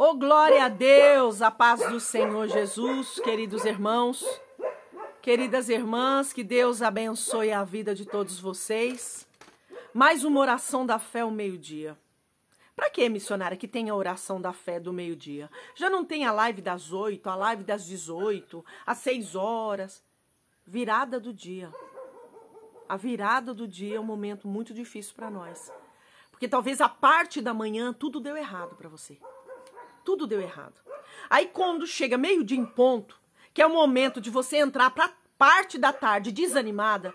Oh, glória a Deus, a paz do Senhor Jesus, queridos irmãos, queridas irmãs, que Deus abençoe a vida de todos vocês. Mais uma oração da fé ao meio-dia. Para que, missionária, que tem a oração da fé do meio-dia? Já não tem a live das oito, a live das dezoito, às seis horas. Virada do dia. A virada do dia é um momento muito difícil para nós. Porque talvez a parte da manhã tudo deu errado para você tudo deu errado. Aí quando chega meio dia em ponto, que é o momento de você entrar para parte da tarde desanimada,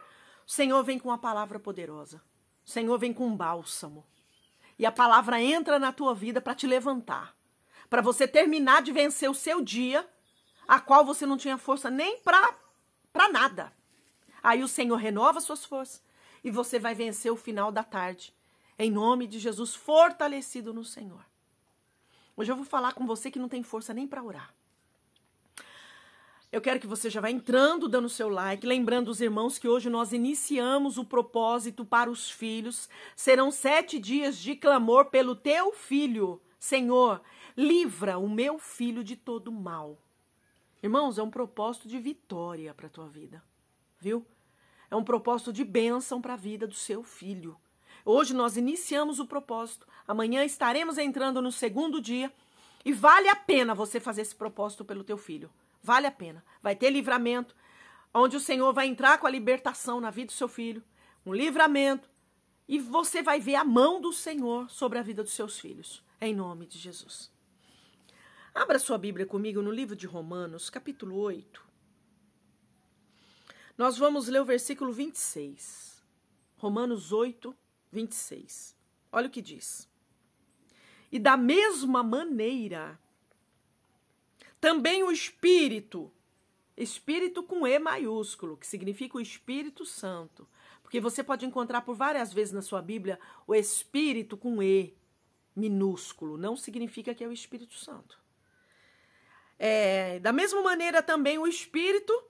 o Senhor vem com uma palavra poderosa. O Senhor vem com um bálsamo. E a palavra entra na tua vida para te levantar, para você terminar de vencer o seu dia, a qual você não tinha força nem para para nada. Aí o Senhor renova suas forças e você vai vencer o final da tarde. Em nome de Jesus, fortalecido no Senhor. Hoje eu vou falar com você que não tem força nem para orar. Eu quero que você já vá entrando, dando seu like, lembrando os irmãos que hoje nós iniciamos o propósito para os filhos. Serão sete dias de clamor pelo teu filho. Senhor, livra o meu filho de todo mal. Irmãos, é um propósito de vitória para a tua vida, viu? É um propósito de bênção para a vida do seu filho. Hoje nós iniciamos o propósito Amanhã estaremos entrando no segundo dia e vale a pena você fazer esse propósito pelo teu filho. Vale a pena. Vai ter livramento, onde o Senhor vai entrar com a libertação na vida do seu filho, um livramento, e você vai ver a mão do Senhor sobre a vida dos seus filhos. Em nome de Jesus. Abra sua Bíblia comigo no livro de Romanos, capítulo 8. Nós vamos ler o versículo 26. Romanos 8, 26. Olha o que diz. E da mesma maneira, também o Espírito, Espírito com E maiúsculo, que significa o Espírito Santo. Porque você pode encontrar por várias vezes na sua Bíblia o Espírito com E minúsculo, não significa que é o Espírito Santo. É, da mesma maneira, também o Espírito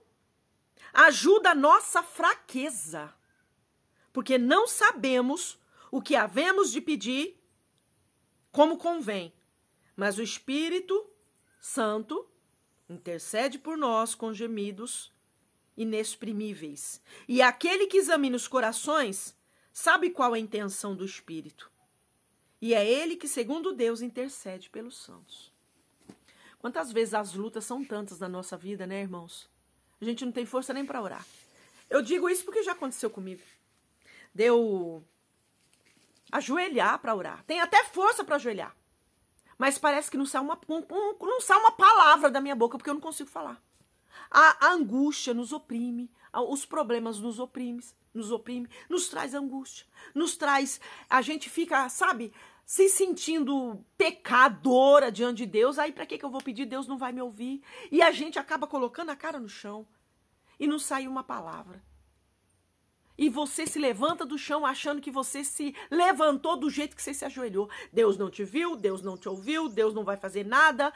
ajuda a nossa fraqueza, porque não sabemos o que havemos de pedir como convém. Mas o Espírito Santo intercede por nós com gemidos inexprimíveis. E aquele que examina os corações sabe qual é a intenção do Espírito. E é ele que, segundo Deus, intercede pelos santos. Quantas vezes as lutas são tantas na nossa vida, né, irmãos? A gente não tem força nem para orar. Eu digo isso porque já aconteceu comigo. Deu ajoelhar para orar. Tem até força para ajoelhar. Mas parece que não sai, uma, um, um, não sai uma palavra da minha boca porque eu não consigo falar. A, a angústia nos oprime, a, os problemas nos oprimem, nos oprime, nos traz angústia, nos traz. A gente fica, sabe, se sentindo pecadora diante de Deus. Aí para que, que eu vou pedir? Deus não vai me ouvir. E a gente acaba colocando a cara no chão e não sai uma palavra. E você se levanta do chão achando que você se levantou do jeito que você se ajoelhou. Deus não te viu, Deus não te ouviu, Deus não vai fazer nada.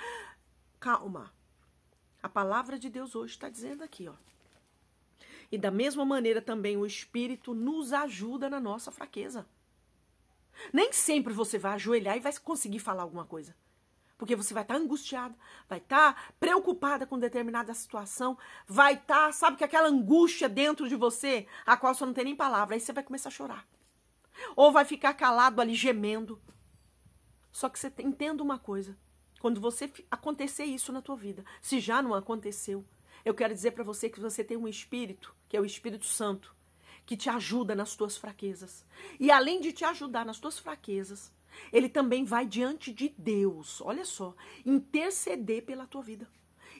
Calma. A palavra de Deus hoje está dizendo aqui, ó. E da mesma maneira também o Espírito nos ajuda na nossa fraqueza. Nem sempre você vai ajoelhar e vai conseguir falar alguma coisa. Porque você vai estar tá angustiada, vai estar tá preocupada com determinada situação, vai estar, tá, sabe, que aquela angústia dentro de você, a qual você não tem nem palavra, aí você vai começar a chorar. Ou vai ficar calado ali gemendo. Só que você entenda uma coisa, quando você acontecer isso na tua vida, se já não aconteceu, eu quero dizer para você que você tem um espírito, que é o Espírito Santo, que te ajuda nas tuas fraquezas. E além de te ajudar nas tuas fraquezas, ele também vai diante de Deus, olha só, interceder pela tua vida.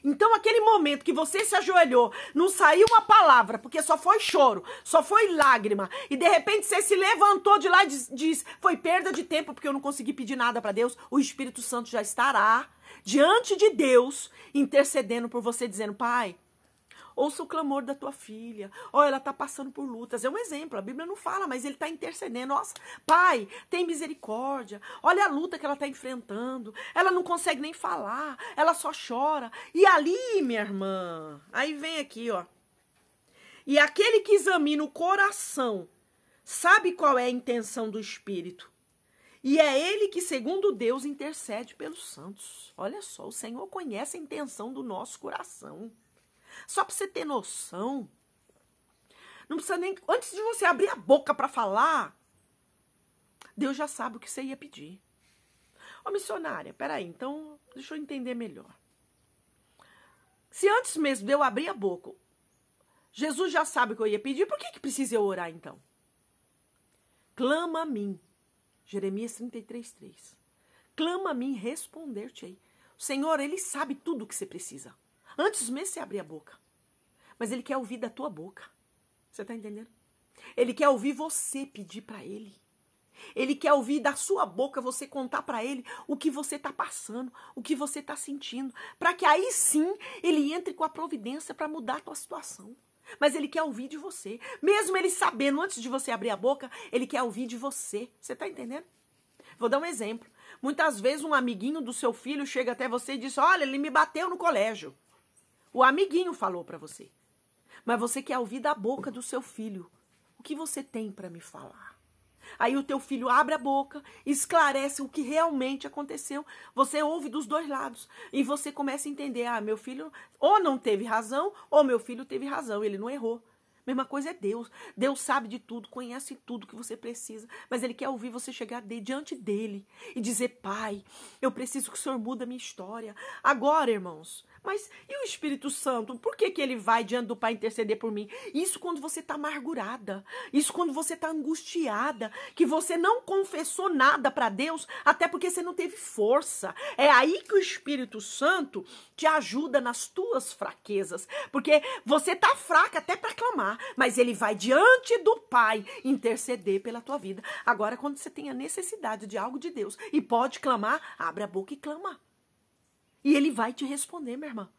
Então, aquele momento que você se ajoelhou, não saiu uma palavra, porque só foi choro, só foi lágrima, e de repente você se levantou de lá e diz, diz foi perda de tempo porque eu não consegui pedir nada para Deus, o Espírito Santo já estará diante de Deus intercedendo por você, dizendo: Pai, Ouça o clamor da tua filha. Ó, oh, ela está passando por lutas. É um exemplo. A Bíblia não fala, mas ele está intercedendo. Nossa, pai, tem misericórdia. Olha a luta que ela está enfrentando. Ela não consegue nem falar. Ela só chora. E ali, minha irmã, aí vem aqui, ó. E aquele que examina o coração sabe qual é a intenção do Espírito. E é ele que, segundo Deus, intercede pelos santos. Olha só, o Senhor conhece a intenção do nosso coração. Só para você ter noção. Não precisa nem. Antes de você abrir a boca para falar, Deus já sabe o que você ia pedir. Ô, missionária, peraí, então deixa eu entender melhor. Se antes mesmo de eu abrir a boca, Jesus já sabe o que eu ia pedir, por que, que precisa eu orar então? Clama a mim. Jeremias 33, 3. Clama a mim, responder te aí. O Senhor, Ele sabe tudo o que você precisa. Antes mesmo você abrir a boca. Mas ele quer ouvir da tua boca. Você tá entendendo? Ele quer ouvir você pedir para ele. Ele quer ouvir da sua boca você contar para ele o que você está passando, o que você está sentindo, para que aí sim ele entre com a providência para mudar a tua situação. Mas ele quer ouvir de você, mesmo ele sabendo antes de você abrir a boca, ele quer ouvir de você. Você está entendendo? Vou dar um exemplo. Muitas vezes um amiguinho do seu filho chega até você e diz: "Olha, ele me bateu no colégio". O amiguinho falou para você. Mas você quer ouvir da boca do seu filho. O que você tem para me falar? Aí o teu filho abre a boca, esclarece o que realmente aconteceu. Você ouve dos dois lados e você começa a entender: ah, meu filho ou não teve razão, ou meu filho teve razão, ele não errou. Mesma coisa é Deus. Deus sabe de tudo, conhece tudo que você precisa, mas Ele quer ouvir você chegar de, diante dele e dizer: Pai, eu preciso que o Senhor muda a minha história. Agora, irmãos, mas e o Espírito Santo? Por que, que ele vai diante do Pai interceder por mim? Isso quando você está amargurada, isso quando você está angustiada, que você não confessou nada para Deus, até porque você não teve força. É aí que o Espírito Santo te ajuda nas tuas fraquezas, porque você está fraca até para clamar mas ele vai diante do Pai interceder pela tua vida. Agora, quando você tem a necessidade de algo de Deus e pode clamar, abre a boca e clama. E ele vai te responder, minha irmã.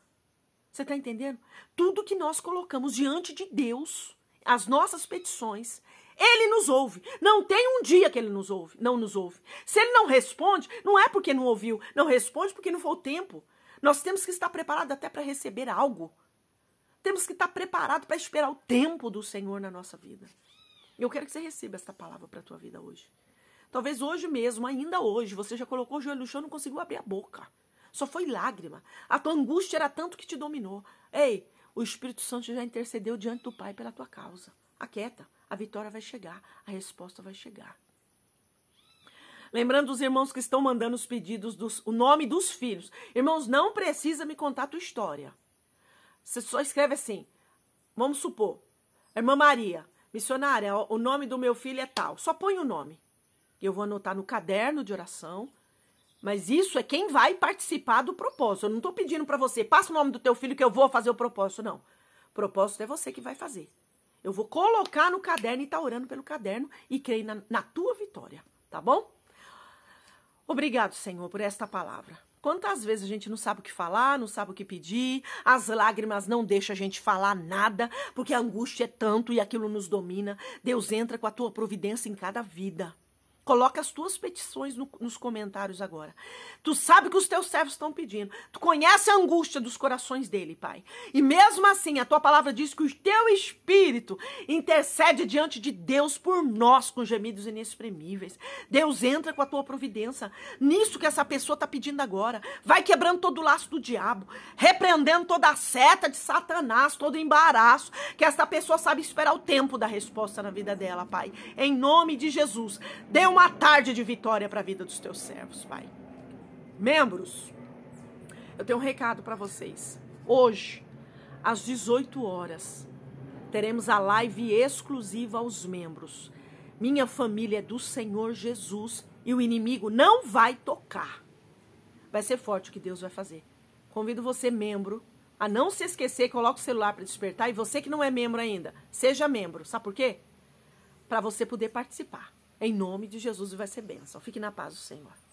Você está entendendo? Tudo que nós colocamos diante de Deus, as nossas petições, ele nos ouve. Não tem um dia que ele nos ouve, não nos ouve. Se ele não responde, não é porque não ouviu, não responde porque não foi o tempo. Nós temos que estar preparados até para receber algo temos que estar preparado para esperar o tempo do Senhor na nossa vida. Eu quero que você receba esta palavra para a tua vida hoje. Talvez hoje mesmo, ainda hoje, você já colocou o joelho no chão e não conseguiu abrir a boca. Só foi lágrima. A tua angústia era tanto que te dominou. Ei, o Espírito Santo já intercedeu diante do Pai pela tua causa. Aquieta, a vitória vai chegar, a resposta vai chegar. Lembrando os irmãos que estão mandando os pedidos, dos, o nome dos filhos. Irmãos, não precisa me contar a tua história. Você só escreve assim. Vamos supor, irmã Maria, missionária, o nome do meu filho é tal. Só põe o nome. Eu vou anotar no caderno de oração. Mas isso é quem vai participar do propósito. Eu não estou pedindo para você, passa o nome do teu filho que eu vou fazer o propósito, não. O propósito é você que vai fazer. Eu vou colocar no caderno e tá orando pelo caderno e creio na, na tua vitória, tá bom? Obrigado, Senhor, por esta palavra. Quantas vezes a gente não sabe o que falar, não sabe o que pedir, as lágrimas não deixam a gente falar nada, porque a angústia é tanto e aquilo nos domina. Deus entra com a tua providência em cada vida. Coloca as tuas petições no, nos comentários agora. Tu sabe que os teus servos estão pedindo. Tu conhece a angústia dos corações dele, Pai. E mesmo assim, a tua palavra diz que o teu espírito intercede diante de Deus por nós com gemidos inexprimíveis. Deus entra com a tua providência nisso que essa pessoa está pedindo agora. Vai quebrando todo o laço do diabo, repreendendo toda a seta de Satanás, todo o embaraço, que essa pessoa sabe esperar o tempo da resposta na vida dela, Pai. Em nome de Jesus, dê uma uma tarde de vitória para a vida dos teus servos, Pai. Membros, eu tenho um recado para vocês. Hoje, às 18 horas, teremos a live exclusiva aos membros. Minha família é do Senhor Jesus e o inimigo não vai tocar. Vai ser forte o que Deus vai fazer. Convido você, membro, a não se esquecer, coloque o celular para despertar e você que não é membro ainda, seja membro. Sabe por quê? Para você poder participar. Em nome de Jesus e vai ser bênção. Fique na paz do Senhor.